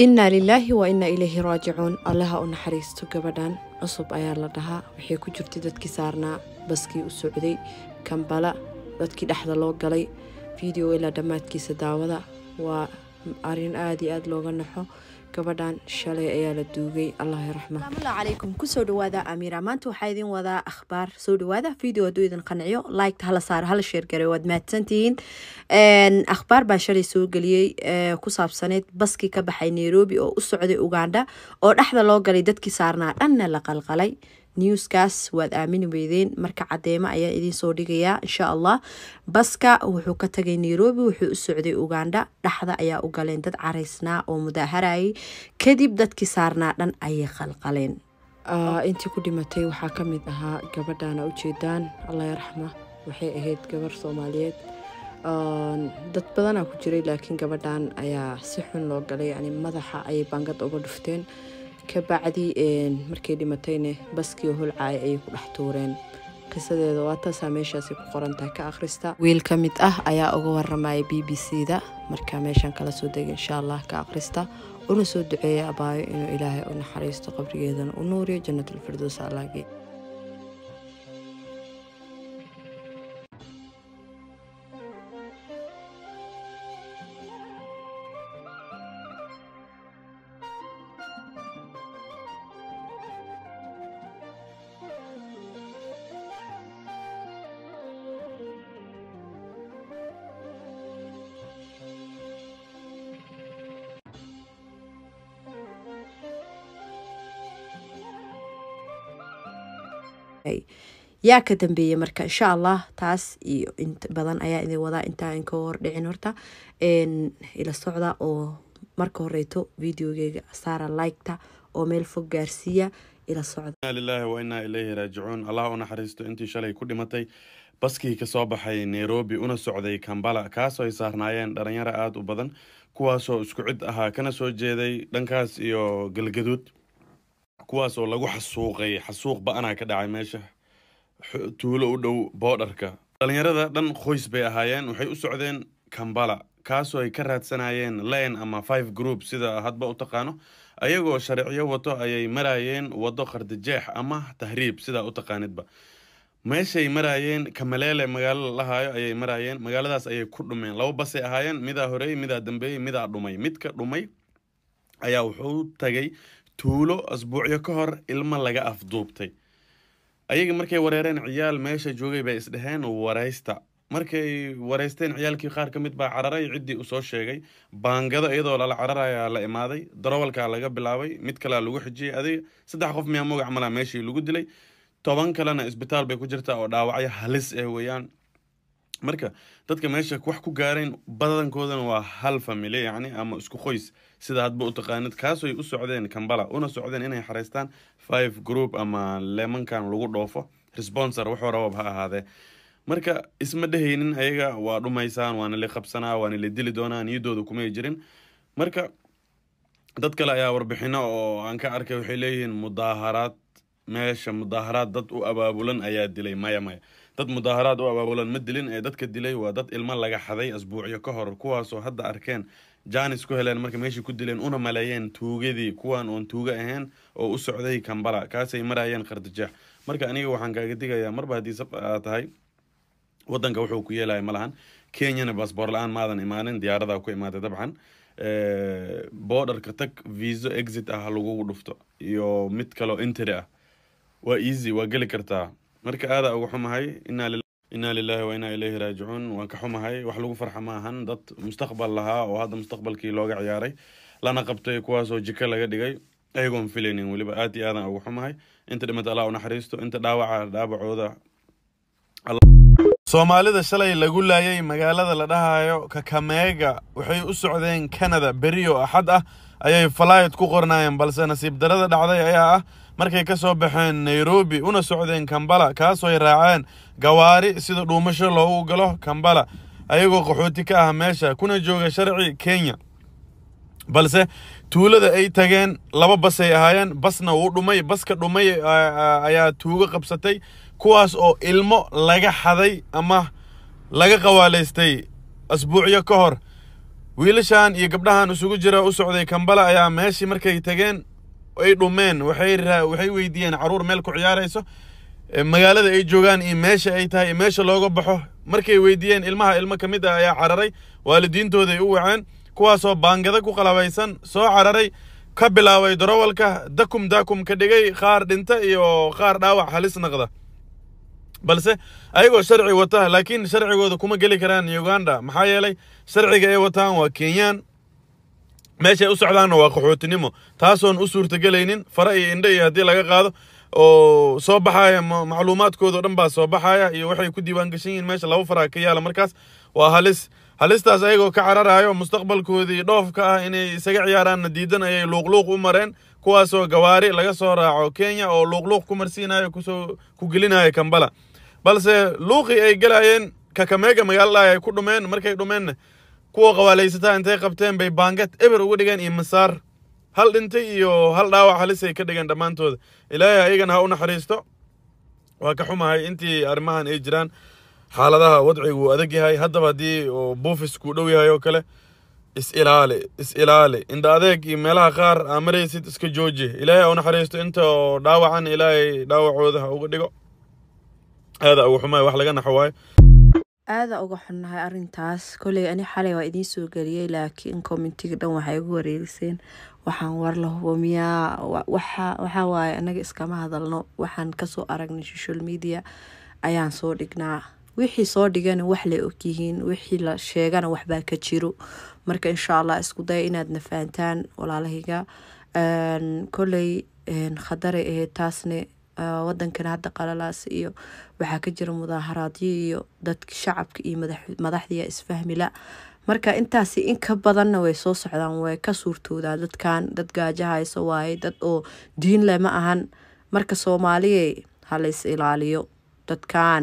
innaa lilaahi waa innaa ilayhi raajicuun allaha u naxariisto gabadhan cusub ayaa la dhahaa waxay ku jirtay dadkii saarnaa baskii u socday kambala dadkii dhexda loo galay video ilaa dhammaadkiisa daawada waa arrin aada iyo aada looga naxo gabadhan shalay ayaa la duugay allahi raxma kusoo dhawaada amiira maanta waxaa idin wadaa akhbaar soo dhawaada video haduu idin qanciyo liketa hala saaro hala sheergaray waad mahadsantihiin akhbaar baa shalay soo geliyey ku saabsaneyd baskii ka baxay nairobi oo u socday uganda oo dhexda loo galay dadkii saarnaa dhanna la qalqalay newskaas waad aamini weydeen marka cadeemo ayaa idiin soo dhigayaa insha allah baska wuxuu ka tagay nairobi wuxuu u socday ugandha dhaxda ayaa u galeen dad caraysnaa oo mudaaharayay kadib dadkii saarnaa dhan ayay qalqaleen ah, intii ku dhimatay waxaa ka mid ahaa gabadhaana ujeedaan allah yarxama waxay ahayd gabar soomaaliyeed dad badanaa ku jiray laakiin gabadhan ayaa si xun loo galay yani madaxa ayay baangada uga dhufteen kabacdi markay dhimatayna baskiio holcaay ayay ku dhex tuureen qisadeeda waa taasaa meeshaasi ku qorantaha ka akhrista wiil ka mid ah ayaa uga waramaya b b c da markaa meeshaan kala soo degay insha allah ka akhrista una soo duceeya abaayo inuu ilaahay u naxariisto qabrigeedana u nuuriyo jannatalfirdows allaagii yaa ka dambeeya marka insha allah taas iyo badan ayaa idin wadaa intaan ka hor dhicin horta ila socda oo marka horeyto videogeyga saara liketa oo meel fog gaarsiiya ila socda lilaahi wa ilayhi raajicuun allah u naxariisto intii shalay ku dhimatay baskii kasoo baxay nairobi una socday kambala kaasoo ay saarnaayeen dhalinyaro aada u badan kuwaasoo isku cid ahaa kana soo jeeday dhankaas iyo galgaduud kuwaas oo lagu xasuuqay xasuuq ba-anaa ka dhacay meesha tuulo u dhow boodharka dhallinyarada dhan qoys bay ahaayeen waxay u socdeen kambala kaasoo ay ka raadsanayeen len ama five group sida hadba u taqaano ayagoo sharciyo wato ayay maraayeen waddo qardajeex ama tahriib sidaa u taqaanidba meeshay maraayeen kamaleele magaalada lahaayo ayay maraayeen magaaladaas ayay ku dhumeen labo basay ahaayeen midaa horeeyey midaa dambeeyey midaa dhumay midka dhumay ayaa wuxuu tagay tuulo asbuucyo ka hor ilmo laga afduubtay ayaga markay wareereen ciyaal meesha joogay bay isdheheen waraysta markay wareysteen ciyaalkii qaar ka mid baa cararay ciddii usoo sheegay baangado iyadoo lala cararayaa la imaaday darowalkaa laga bilaabay mid kalea lagu xijiyey adiga saddex qof miyaa magac meeshii lagu dilay toban kalena isbitaal bay ku jirtaa oo dhaawacyo halis ah weeyaan marka dadka meesha wax ku gaareen badankoodana waa hal family yani ama isku qoys sida hadba u taqaanid kaasooay u socdeen kambala una socdeen inay xaraystaan five group ama leemankan lagu dhoofo responsor wuxuu rabob ha ahaadee marka isma dhehaynin ayaga waa dhumaysaan waana la qabsanaa waana la dili doonaa niyadooda kumay jirin marka dad kale ayaa warbixino oo aan ka arkay waxay leeyihiin mudaaharaad meesha mudaaharaad dad u abaabulan ayaa dilay maya maya dad mudaaharaad u abaabulan ma dilin ee dadka dilay waa dad ilmo laga xaday asbuucyo ka hor kuwaasoo hadda arkeen jaanis ku heleen marka meeshii ku dileen una maleeyeen tuugadii kuwan oon tuuga ahayn oo u socday kambala kaasay marayeen kardajeex marka aniga waxaan kaaga digayaa marba haddii sab tahay wadanka wuxuu ku yeelaya ma kenyana basboor la-aan maadan imaanin diyaaradaa ku imaaday dabcan boordarka tag viso exit ah lagugu dhufto iyo mid kaleo intry ah waa easy waa geli kartaa marka aadaa uga xumahay inaa lilahi wa inaa ilayhi raajicuun waan ka xumahay wax lagu farxa ma ahan dad mustaqbal lahaa oo hadda mustaqbalkii looga ciyaaray lana qabtay kuwaasoo jiko laga dhigay ayagoon filaynin weliba aad iyo aadan ugu xumahay inta dhimata allah u naxariisto inta dhaawaca dhaawacooda soomaalida shalay lagu laayay magaalada la dhahayo kakameega waxay u socdeen kanada beriyo axad ah ayay falaayad ku qornaayeen balse nasiib darada dhacday ayaa ah markay ka soo baxeen nairobi una socdeen kambala kaasoo ay raaceen gawaari sida dhuumasho loogu galo kambala ayagoo qaxooti ka ah meesha kuna jooga sharci kenya balse tuulada ay tageen laba basay ahaayeen basna wuu dhumay baska dhumay ayaa tuugo qabsatay kuwaas oo ilmo laga xaday ama laga qawaalaystay asbuucyo ka hor wiilashan iyo gabdhahan isugu jira u socday kambala ayaa meeshii markay tageen ay dhumeen waxay weydiiyeen caruur meel ku ciyaarayso magaalada ay joogaan iyo meesha ay tahay iyo meesha looga baxo markay weydiiyeen ilmaha ilmo ka mid ah ayaa cararay waalidiintooday u waceen kuwaasoo baangada ku qalabaysan soo cararay ka bilaabay darawalka dakum daakum ka dhigay qaar dhinta iyo qaar dhaawac halis naqda balse ayagoo sharci wata laakiin sharcigooda kuma geli karaan uganda maxaa yeelay sharciga ay wataan waa kenyaan meeshay u socdaanna waa qaxootinimo taasoon u suurtagelaynin fara iyo indha iyo haddii laga qaado oo soo baxaaya macluumaadkoodao dhan baa soo baxaaya iyo waxay ku diiwaan gashan yihiin meesha laba faraa ka yaala markaas waa halis halistaas ayagoo ka cararaayo mustaqbalkoodii dhoofka ah inay isaga ciyaaraanna diidan ayay luuqluuq u mareen kuwaasoo gawaari laga soo raaco kenya oo luuqluuq ku marsiinayo kusoo ku gelinaya kambala balse luuqii ay gelaayeen kakameega magaaladaa ay ku dhumeen markay dhumeenna kuwa qabaalaysataa intay qabteen bay baangad eber uga dhigeen iyo masaar hal dhintay iyo hal dhaawac halisay ka dhigeen dhammaantooda ilaahay ayagana ha u naxariisto waa ka xumahay intii arrimahan ay jiraan xaaladaha wadcigu wuu adag yahay haddaba haddii uu buufis kuu dhow yahay oo kale isilaali is-ilaali inda adeeg iyo meelaha qaar aa maraysid iska jooji ilaahay ha u naxariisto inta oo dhaawacan ilaahay dhaawacooda ha uga dhigo aada ugu xumahay wax laga naxo waayo aada uga xunnahay arintaas koley ani xalay waa idiin soo geliyey laakiin kommentiga dhan waxay ugu wareegiseen waxaan war la hubo miyaa waaye anaga iskama hadalno waxaan kasoo aragnay social media ayaan soo dhignaa wixii soo dhigana wax la ogyihiin wixii la sheegana waxbaa ka jiro marka insha allah isku daya inaadna fahantaan walaalahayga koley khadaray ahayd taasne Ah, wadankan hadda qalalaas iyo waxaa ka jira mudaaharaadyo iyo dadka shacabka iyo madaxdiiyaa isfahmila marka intaasi in ka badanna way soo socdaan way ka suurtoodaan dadkan dad gaajahayso waaye dad oo diin leh ma ahan marka soomaaliya halays ilaaliyo dadkan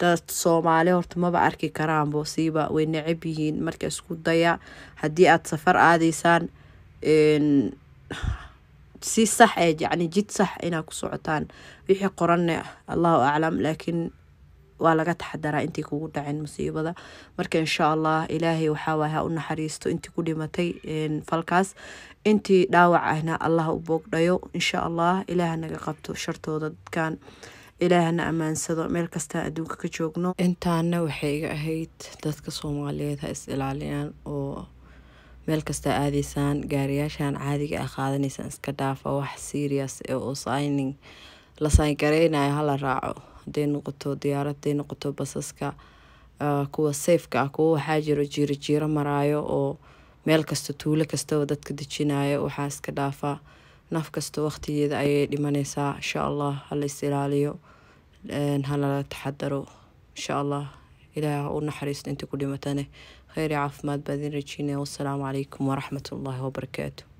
dad soomaali horta maba arki karaanbo siiba way necab yihiin marka isku daya haddii aada safar aadaysaan si sax ee yacni jid sax inaa ku socotaan wixii qoranne ah. allahu aclam laakiin waa laga taxadaraa intii kugu dhaceen musiibada marka insha allah ilaahay waxaawaay u naxariisto intii ku dhimatay falkaas intii dhaawac ahna allah u boogdhayo insha allah ilaah naga qabto shartooda dadkan ilaahna ammaansado meel kastaan adduunka ka joogno intaana waxay iga ahayd dadka soomaaliyeed ha is ilaaliyaan oo meel kastoo aadaysaan gaariyaashan caadiga ah qaadanaysaan iska dhaafa wax serious ee ah uu signing la sign gareynayo hala raaco haday noqoto diyaarad haday noqoto basaska ah, kuwa safeka ah kuwa waxaa jiro jiiro maraayo oo meel kasta tuulo kastaba dadka dejinayo waxaa iska dhaafa naf kasta waqtigeeda ayay dhimaneysaa insha allah hala is ilaaliyo halala taxadaro insha allah ilaah u naxariisto intii ku dhimatane خير عفمات بدين رجينا والسلام عليكم ورحمة الله وبركاته